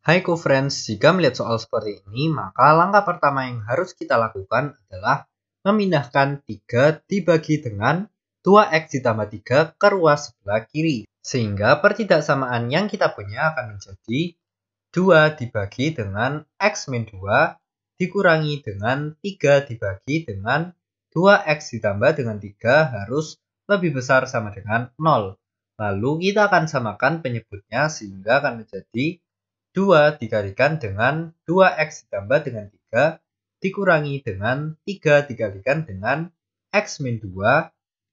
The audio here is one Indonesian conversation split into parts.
Hai co-friends, jika melihat soal seperti ini, maka langkah pertama yang harus kita lakukan adalah memindahkan 3 dibagi dengan 2x ditambah 3 ke ruas sebelah kiri. Sehingga pertidaksamaan yang kita punya akan menjadi 2 dibagi dengan x min 2 dikurangi dengan 3 dibagi dengan 2x ditambah dengan 3 harus lebih besar sama dengan 0. Lalu kita akan samakan penyebutnya sehingga akan menjadi 2 dikalikan dengan 2x ditambah dengan 3 dikurangi dengan 3 dikalikan dengan x min 2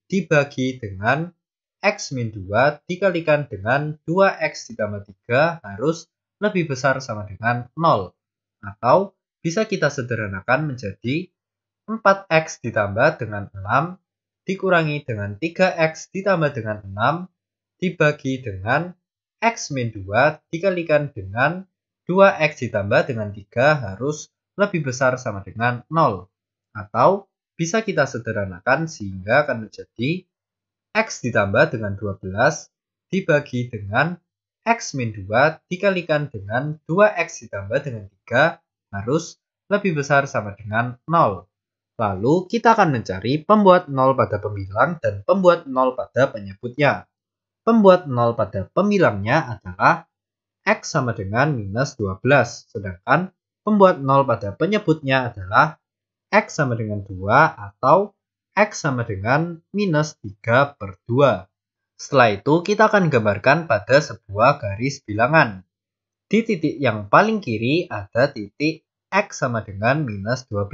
dibagi dengan x min 2 dikalikan dengan 2x ditambah 3 harus lebih besar sama dengan 0 atau bisa kita sederhanakan menjadi 4x ditambah dengan 6 dikurangi dengan 3x ditambah dengan 6 dibagi dengan X min 2 dikalikan dengan 2X ditambah dengan 3 harus lebih besar sama dengan 0. Atau bisa kita sederhanakan sehingga akan menjadi X ditambah dengan 12 dibagi dengan X min 2 dikalikan dengan 2X ditambah dengan 3 harus lebih besar sama dengan 0. Lalu kita akan mencari pembuat 0 pada pembilang dan pembuat 0 pada penyebutnya. Pembuat 0 pada pemilangnya adalah X sama dengan minus 12, sedangkan pembuat 0 pada penyebutnya adalah X sama dengan 2 atau X sama dengan minus 3 per 2. Setelah itu kita akan gambarkan pada sebuah garis bilangan. Di titik yang paling kiri ada titik X sama dengan minus 12.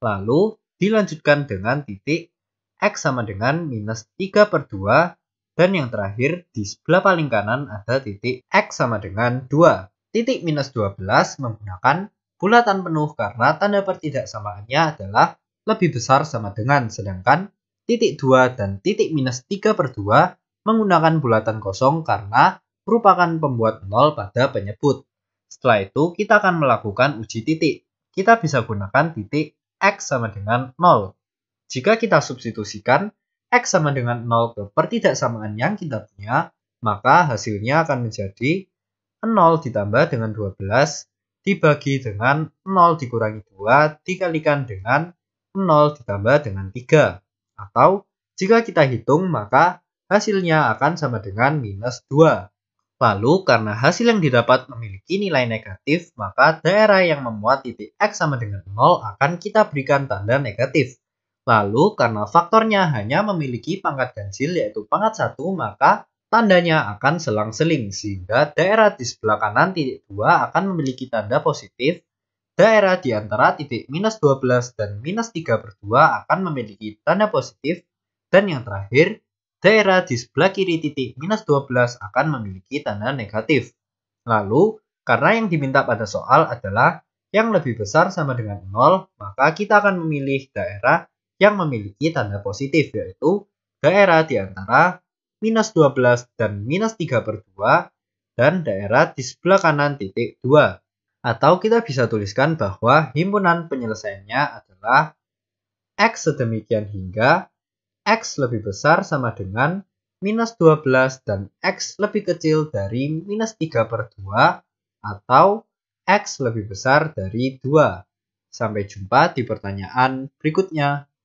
Lalu dilanjutkan dengan titik X sama dengan minus 3 per 2 dan yang terakhir, di sebelah paling kanan ada titik X sama dengan 2. Titik minus 12 menggunakan bulatan penuh karena tanda pertidaksamaannya adalah lebih besar sama dengan, sedangkan titik 2 dan titik minus 3 per 2 menggunakan bulatan kosong karena merupakan pembuat nol pada penyebut. Setelah itu, kita akan melakukan uji titik. Kita bisa gunakan titik X sama dengan 0. Jika kita substitusikan, X sama dengan 0 ke pertidaksamaan yang kita punya, maka hasilnya akan menjadi 0 ditambah dengan 12 dibagi dengan 0 dikurangi 2 dikalikan dengan 0 ditambah dengan 3. Atau jika kita hitung maka hasilnya akan sama dengan minus 2. Lalu, karena hasil yang didapat memiliki nilai negatif, maka daerah yang memuat titik X sama dengan 0 akan kita berikan tanda negatif. Lalu karena faktornya hanya memiliki pangkat ganjil yaitu pangkat 1 maka tandanya akan selang-seling sehingga daerah di sebelah kanan titik 2 akan memiliki tanda positif, daerah di antara titik minus 12 dan minus 3 per 2 akan memiliki tanda positif, dan yang terakhir, daerah di sebelah kiri titik minus 12 akan memiliki tanda negatif. Lalu, karena yang diminta pada soal adalah yang lebih besar sama dengan 0, maka kita akan memilih daerah yang memiliki tanda positif yaitu daerah di antara minus 12 dan minus 3 per 2 dan daerah di sebelah kanan titik 2. Atau kita bisa tuliskan bahwa himpunan penyelesaiannya adalah X sedemikian hingga X lebih besar sama dengan minus 12 dan X lebih kecil dari minus 3 per 2 atau X lebih besar dari 2. Sampai jumpa di pertanyaan berikutnya.